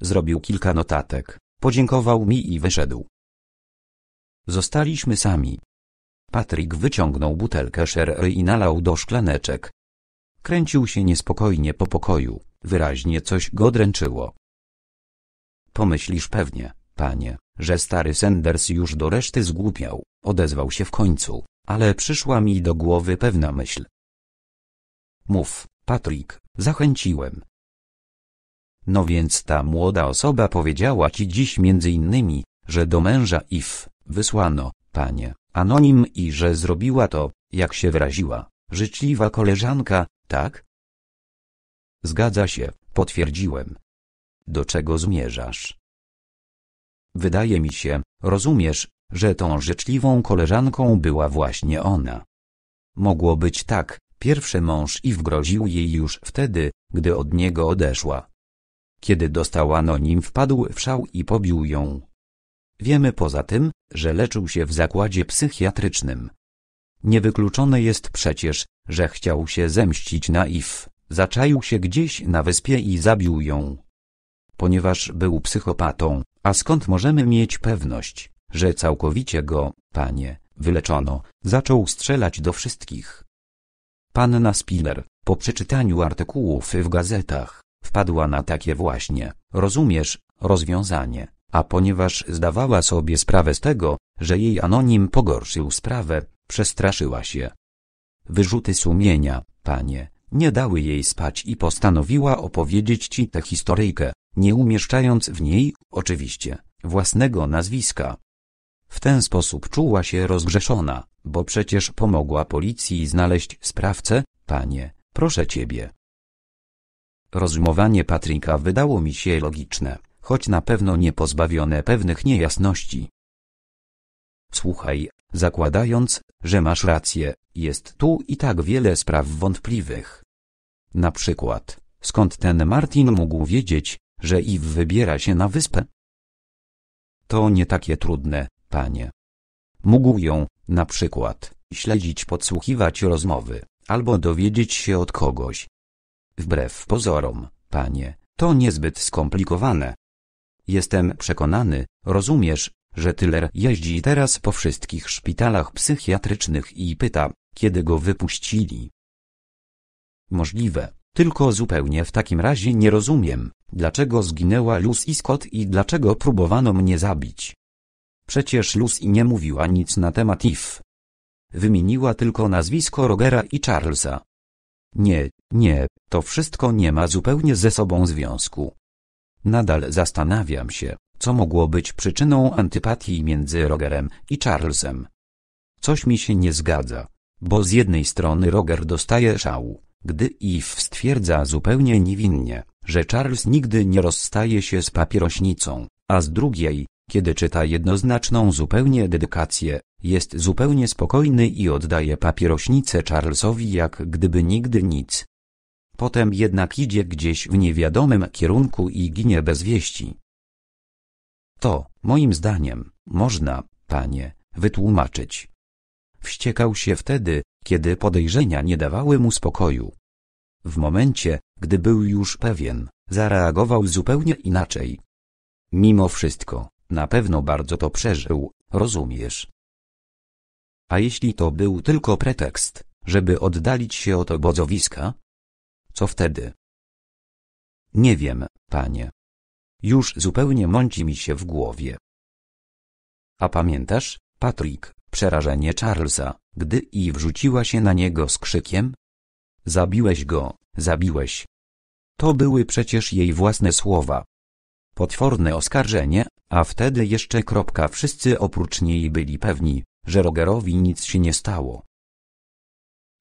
Zrobił kilka notatek, podziękował mi i wyszedł. Zostaliśmy sami. Patryk wyciągnął butelkę sherry i nalał do szklaneczek. Kręcił się niespokojnie po pokoju, wyraźnie coś go dręczyło. Pomyślisz pewnie, panie, że stary Sanders już do reszty zgłupiał, odezwał się w końcu, ale przyszła mi do głowy pewna myśl. Mów, Patrick. Zachęciłem. No więc ta młoda osoba powiedziała ci dziś między innymi, że do męża If wysłano, panie, anonim i że zrobiła to, jak się wyraziła, życzliwa koleżanka, tak? Zgadza się, potwierdziłem. Do czego zmierzasz? Wydaje mi się, rozumiesz, że tą życzliwą koleżanką była właśnie ona. Mogło być tak, Pierwszy mąż i wgroził jej już wtedy, gdy od niego odeszła. Kiedy dostał anonim wpadł w szał i pobił ją. Wiemy poza tym, że leczył się w zakładzie psychiatrycznym. Niewykluczone jest przecież, że chciał się zemścić na If, zaczaił się gdzieś na wyspie i zabił ją. Ponieważ był psychopatą, a skąd możemy mieć pewność, że całkowicie go, panie, wyleczono, zaczął strzelać do wszystkich. Panna Spiller, po przeczytaniu artykułów w gazetach, wpadła na takie właśnie, rozumiesz, rozwiązanie, a ponieważ zdawała sobie sprawę z tego, że jej anonim pogorszył sprawę, przestraszyła się. Wyrzuty sumienia, panie, nie dały jej spać i postanowiła opowiedzieć ci tę historyjkę, nie umieszczając w niej, oczywiście, własnego nazwiska, w ten sposób czuła się rozgrzeszona, bo przecież pomogła policji znaleźć sprawcę, panie, proszę ciebie. Rozumowanie Patryka wydało mi się logiczne, choć na pewno nie pozbawione pewnych niejasności. Słuchaj, zakładając, że masz rację, jest tu i tak wiele spraw wątpliwych. Na przykład, skąd ten Martin mógł wiedzieć, że Iw wybiera się na wyspę? To nie takie trudne, Panie. Mógł ją, na przykład, śledzić podsłuchiwać rozmowy, albo dowiedzieć się od kogoś. Wbrew pozorom, panie, to niezbyt skomplikowane. Jestem przekonany, rozumiesz, że Tyler jeździ teraz po wszystkich szpitalach psychiatrycznych i pyta, kiedy go wypuścili. Możliwe, tylko zupełnie w takim razie nie rozumiem, dlaczego zginęła Lucy Scott i dlaczego próbowano mnie zabić. Przecież Lucy nie mówiła nic na temat If. Wymieniła tylko nazwisko Rogera i Charlesa. Nie, nie, to wszystko nie ma zupełnie ze sobą związku. Nadal zastanawiam się, co mogło być przyczyną antypatii między Rogerem i Charlesem. Coś mi się nie zgadza, bo z jednej strony Roger dostaje szału, gdy Eve stwierdza zupełnie niewinnie, że Charles nigdy nie rozstaje się z papierośnicą, a z drugiej, kiedy czyta jednoznaczną zupełnie dedykację, jest zupełnie spokojny i oddaje papierośnicę Charlesowi jak gdyby nigdy nic. Potem jednak idzie gdzieś w niewiadomym kierunku i ginie bez wieści. To, moim zdaniem, można, panie, wytłumaczyć. Wściekał się wtedy, kiedy podejrzenia nie dawały mu spokoju. W momencie, gdy był już pewien, zareagował zupełnie inaczej. Mimo wszystko, na pewno bardzo to przeżył, rozumiesz? A jeśli to był tylko pretekst, żeby oddalić się od obozowiska? Co wtedy? Nie wiem, panie. Już zupełnie mąci mi się w głowie. A pamiętasz, Patrick, przerażenie Charlesa, gdy i wrzuciła się na niego z krzykiem? Zabiłeś go, zabiłeś. To były przecież jej własne słowa. Potworne oskarżenie, a wtedy jeszcze kropka wszyscy oprócz niej byli pewni, że Rogerowi nic się nie stało.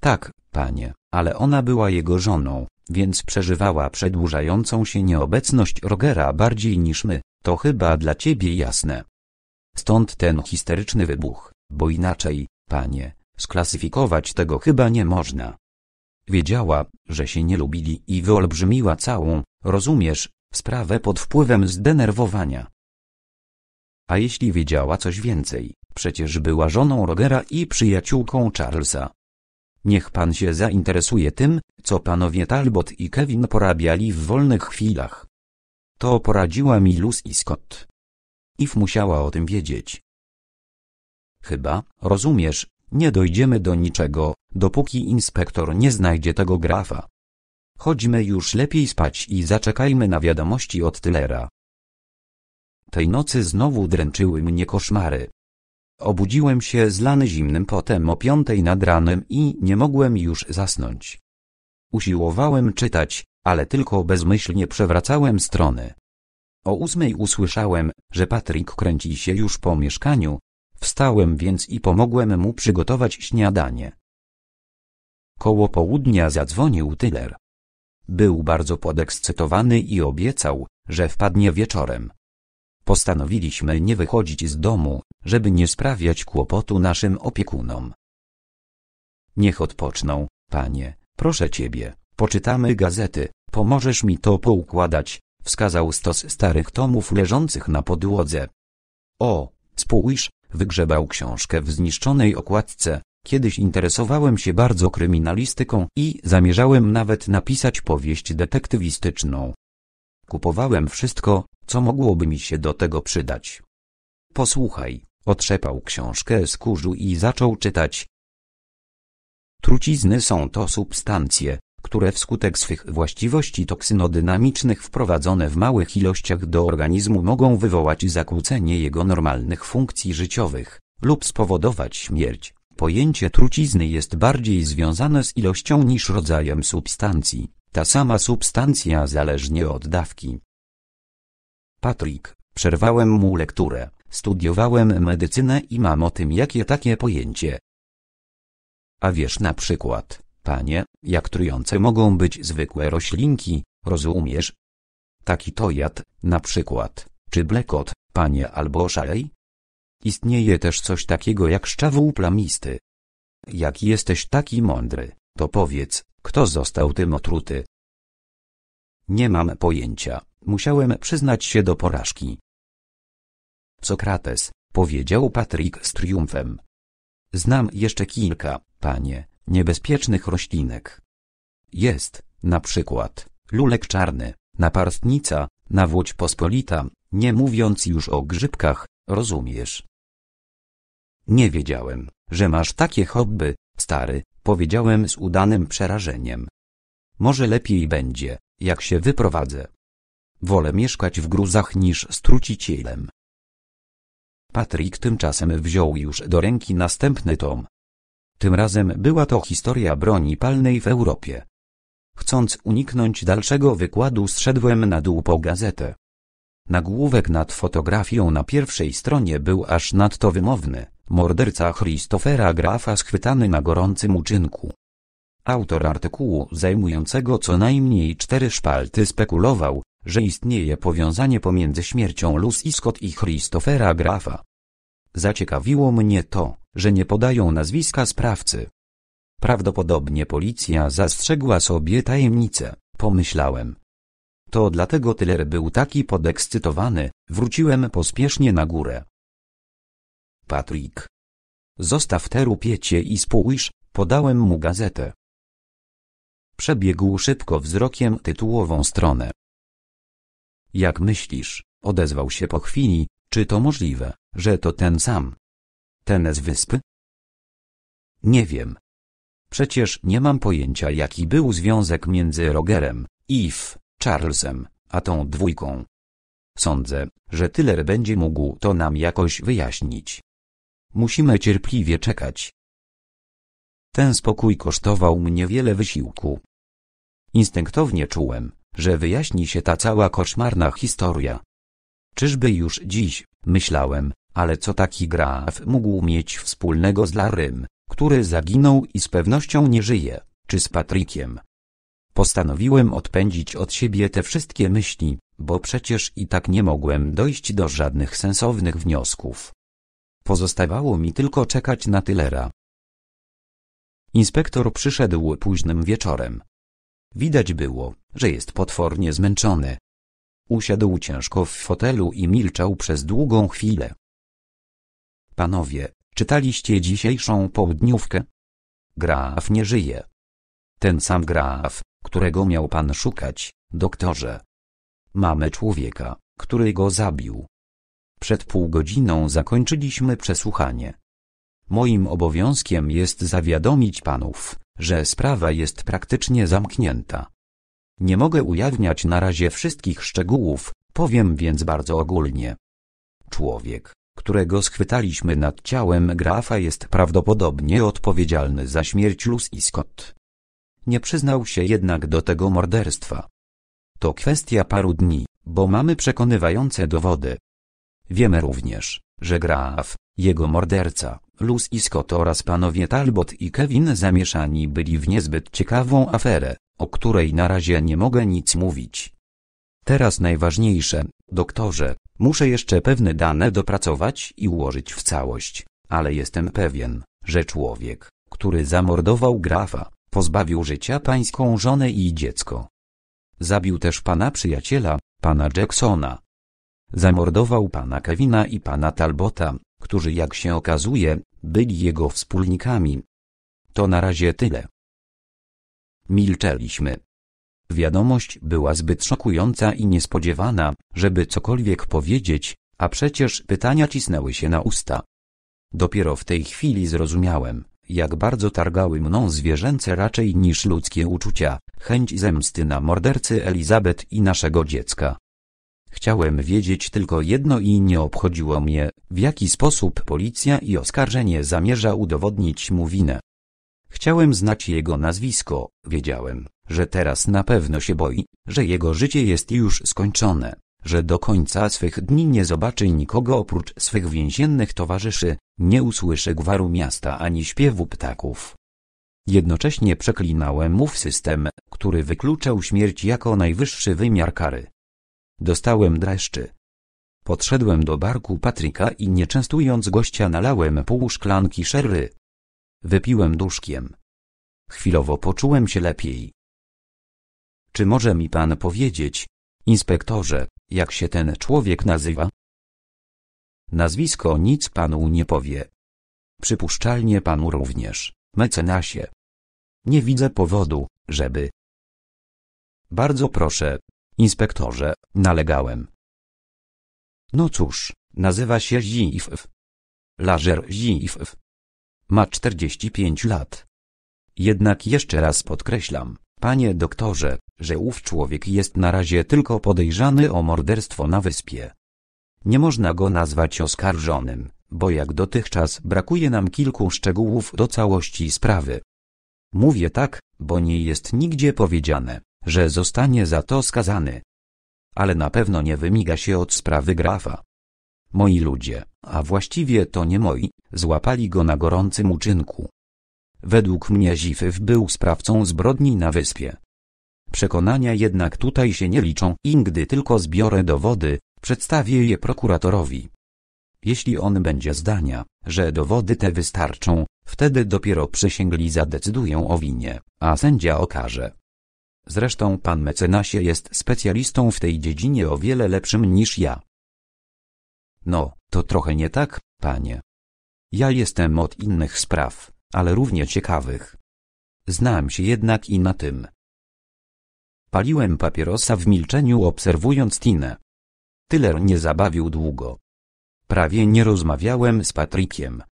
Tak, panie, ale ona była jego żoną, więc przeżywała przedłużającą się nieobecność Rogera bardziej niż my, to chyba dla ciebie jasne. Stąd ten histeryczny wybuch, bo inaczej, panie, sklasyfikować tego chyba nie można. Wiedziała, że się nie lubili i wyolbrzymiła całą, rozumiesz, sprawę pod wpływem zdenerwowania. A jeśli wiedziała coś więcej, przecież była żoną Rogera i przyjaciółką Charlesa. Niech pan się zainteresuje tym, co panowie Talbot i Kevin porabiali w wolnych chwilach. To poradziła mi Lucy Scott. If musiała o tym wiedzieć. Chyba, rozumiesz, nie dojdziemy do niczego, dopóki inspektor nie znajdzie tego grafa. Chodźmy już lepiej spać i zaczekajmy na wiadomości od Tylera. Tej nocy znowu dręczyły mnie koszmary. Obudziłem się zlany zimnym potem o piątej nad ranem i nie mogłem już zasnąć. Usiłowałem czytać, ale tylko bezmyślnie przewracałem strony. O ósmej usłyszałem, że Patryk kręci się już po mieszkaniu, wstałem więc i pomogłem mu przygotować śniadanie. Koło południa zadzwonił Tyler. Był bardzo podekscytowany i obiecał, że wpadnie wieczorem. Postanowiliśmy nie wychodzić z domu, żeby nie sprawiać kłopotu naszym opiekunom. Niech odpoczną, panie, proszę ciebie, poczytamy gazety, pomożesz mi to poukładać, wskazał stos starych tomów leżących na podłodze. O, spójrz, wygrzebał książkę w zniszczonej okładce, Kiedyś interesowałem się bardzo kryminalistyką i zamierzałem nawet napisać powieść detektywistyczną. Kupowałem wszystko, co mogłoby mi się do tego przydać. Posłuchaj, otrzepał książkę z kurzu i zaczął czytać. Trucizny są to substancje, które wskutek swych właściwości toksynodynamicznych wprowadzone w małych ilościach do organizmu mogą wywołać zakłócenie jego normalnych funkcji życiowych lub spowodować śmierć. Pojęcie trucizny jest bardziej związane z ilością niż rodzajem substancji. Ta sama substancja zależnie od dawki. Patryk, przerwałem mu lekturę. Studiowałem medycynę i mam o tym jakie takie pojęcie. A wiesz na przykład, panie, jak trujące mogą być zwykłe roślinki, rozumiesz? Taki to jad, na przykład, czy blekot, panie albo szalej? Istnieje też coś takiego jak szczawół plamisty. Jak jesteś taki mądry, to powiedz, kto został tym otruty? Nie mam pojęcia, musiałem przyznać się do porażki. Sokrates, powiedział Patryk z triumfem. Znam jeszcze kilka, panie, niebezpiecznych roślinek. Jest, na przykład, lulek czarny, naparstnica, nawłódź pospolita, nie mówiąc już o grzybkach, Rozumiesz? Nie wiedziałem, że masz takie hobby, stary, powiedziałem z udanym przerażeniem. Może lepiej będzie, jak się wyprowadzę. Wolę mieszkać w gruzach niż z trucicielem. Patrick tymczasem wziął już do ręki następny tom. Tym razem była to historia broni palnej w Europie. Chcąc uniknąć dalszego wykładu zszedłem na dół po gazetę. Nagłówek nad fotografią na pierwszej stronie był aż nadto wymowny. Morderca Christophera Grafa schwytany na gorącym uczynku. Autor artykułu zajmującego co najmniej cztery szpalty spekulował, że istnieje powiązanie pomiędzy śmiercią Lucy Scott i Christophera Grafa. Zaciekawiło mnie to, że nie podają nazwiska sprawcy. Prawdopodobnie policja zastrzegła sobie tajemnicę, pomyślałem, to dlatego Tyler był taki podekscytowany, wróciłem pospiesznie na górę. Patrick. Zostaw te rupiecie i spójrz, podałem mu gazetę. Przebiegł szybko wzrokiem tytułową stronę. Jak myślisz, odezwał się po chwili, czy to możliwe, że to ten sam? Ten z wyspy? Nie wiem. Przecież nie mam pojęcia jaki był związek między Rogerem, Eve, Charlesem, a tą dwójką. Sądzę, że Tyler będzie mógł to nam jakoś wyjaśnić. Musimy cierpliwie czekać. Ten spokój kosztował mnie wiele wysiłku. Instynktownie czułem, że wyjaśni się ta cała koszmarna historia. Czyżby już dziś, myślałem, ale co taki graf mógł mieć wspólnego z Larym, który zaginął i z pewnością nie żyje, czy z Patrykiem, Postanowiłem odpędzić od siebie te wszystkie myśli, bo przecież i tak nie mogłem dojść do żadnych sensownych wniosków. Pozostawało mi tylko czekać na Tylera. Inspektor przyszedł późnym wieczorem. Widać było, że jest potwornie zmęczony. Usiadł ciężko w fotelu i milczał przez długą chwilę. Panowie, czytaliście dzisiejszą południówkę? Graf nie żyje. Ten sam graf, którego miał pan szukać, doktorze. Mamy człowieka, który go zabił. Przed pół godziną zakończyliśmy przesłuchanie. Moim obowiązkiem jest zawiadomić panów, że sprawa jest praktycznie zamknięta. Nie mogę ujawniać na razie wszystkich szczegółów, powiem więc bardzo ogólnie. Człowiek, którego schwytaliśmy nad ciałem Grafa jest prawdopodobnie odpowiedzialny za śmierć Lucy Scott. Nie przyznał się jednak do tego morderstwa. To kwestia paru dni, bo mamy przekonywające dowody. Wiemy również, że Graf, jego morderca, Luz i Scott oraz panowie Talbot i Kevin zamieszani byli w niezbyt ciekawą aferę, o której na razie nie mogę nic mówić. Teraz najważniejsze, doktorze, muszę jeszcze pewne dane dopracować i ułożyć w całość, ale jestem pewien, że człowiek, który zamordował grafa, Pozbawił życia pańską żonę i dziecko. Zabił też pana przyjaciela, pana Jacksona. Zamordował pana Kevina i pana Talbota, którzy jak się okazuje, byli jego wspólnikami. To na razie tyle. Milczeliśmy. Wiadomość była zbyt szokująca i niespodziewana, żeby cokolwiek powiedzieć, a przecież pytania cisnęły się na usta. Dopiero w tej chwili zrozumiałem, jak bardzo targały mną zwierzęce raczej niż ludzkie uczucia, chęć zemsty na mordercy Elizabeth i naszego dziecka. Chciałem wiedzieć tylko jedno i nie obchodziło mnie, w jaki sposób policja i oskarżenie zamierza udowodnić mu winę. Chciałem znać jego nazwisko, wiedziałem, że teraz na pewno się boi, że jego życie jest już skończone że do końca swych dni nie zobaczy nikogo oprócz swych więziennych towarzyszy, nie usłyszy gwaru miasta ani śpiewu ptaków. Jednocześnie przeklinałem ów system, który wykluczał śmierć jako najwyższy wymiar kary. Dostałem dreszczy. Podszedłem do barku Patryka i nie częstując gościa nalałem pół szklanki szerry. Wypiłem duszkiem. Chwilowo poczułem się lepiej. Czy może mi pan powiedzieć, inspektorze, jak się ten człowiek nazywa? Nazwisko nic panu nie powie. Przypuszczalnie panu również, mecenasie. Nie widzę powodu, żeby. Bardzo proszę, inspektorze, nalegałem. No cóż, nazywa się Zif. Lager Zif. Ma 45 lat. Jednak jeszcze raz podkreślam, panie doktorze, że ów człowiek jest na razie tylko podejrzany o morderstwo na wyspie. Nie można go nazwać oskarżonym, bo jak dotychczas brakuje nam kilku szczegółów do całości sprawy. Mówię tak, bo nie jest nigdzie powiedziane, że zostanie za to skazany. Ale na pewno nie wymiga się od sprawy grafa. Moi ludzie, a właściwie to nie moi, złapali go na gorącym uczynku. Według mnie Zifyw był sprawcą zbrodni na wyspie. Przekonania jednak tutaj się nie liczą i gdy tylko zbiorę dowody, przedstawię je prokuratorowi. Jeśli on będzie zdania, że dowody te wystarczą, wtedy dopiero przysięgli zadecydują o winie, a sędzia okaże. Zresztą pan mecenasie jest specjalistą w tej dziedzinie o wiele lepszym niż ja. No, to trochę nie tak, panie. Ja jestem od innych spraw, ale równie ciekawych. Znam się jednak i na tym. Paliłem papierosa w milczeniu obserwując Tinę. Tyler nie zabawił długo. Prawie nie rozmawiałem z Patrykiem.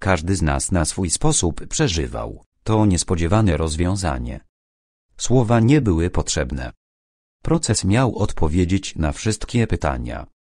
Każdy z nas na swój sposób przeżywał to niespodziewane rozwiązanie. Słowa nie były potrzebne. Proces miał odpowiedzieć na wszystkie pytania.